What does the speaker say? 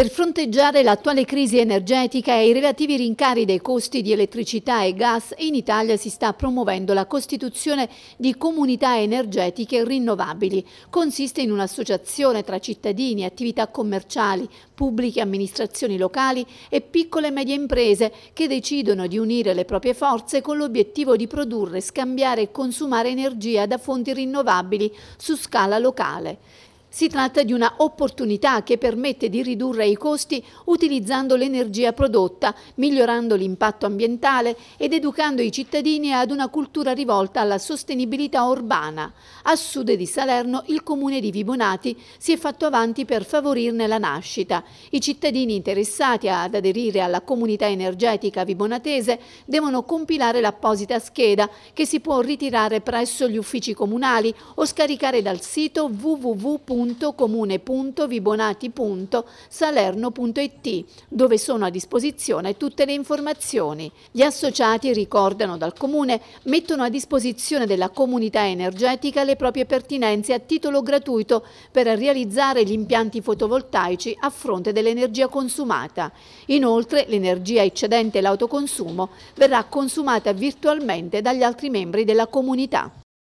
Per fronteggiare l'attuale crisi energetica e i relativi rincari dei costi di elettricità e gas, in Italia si sta promuovendo la costituzione di comunità energetiche rinnovabili. Consiste in un'associazione tra cittadini, attività commerciali, pubbliche amministrazioni locali e piccole e medie imprese che decidono di unire le proprie forze con l'obiettivo di produrre, scambiare e consumare energia da fonti rinnovabili su scala locale. Si tratta di una opportunità che permette di ridurre i costi utilizzando l'energia prodotta, migliorando l'impatto ambientale ed educando i cittadini ad una cultura rivolta alla sostenibilità urbana. A sud di Salerno il comune di Vibonati si è fatto avanti per favorirne la nascita. I cittadini interessati ad aderire alla comunità energetica vibonatese devono compilare l'apposita scheda che si può ritirare presso gli uffici comunali o scaricare dal sito www www.comune.vibonati.salerno.it dove sono a disposizione tutte le informazioni. Gli associati, ricordano dal Comune, mettono a disposizione della comunità energetica le proprie pertinenze a titolo gratuito per realizzare gli impianti fotovoltaici a fronte dell'energia consumata. Inoltre l'energia eccedente l'autoconsumo verrà consumata virtualmente dagli altri membri della comunità.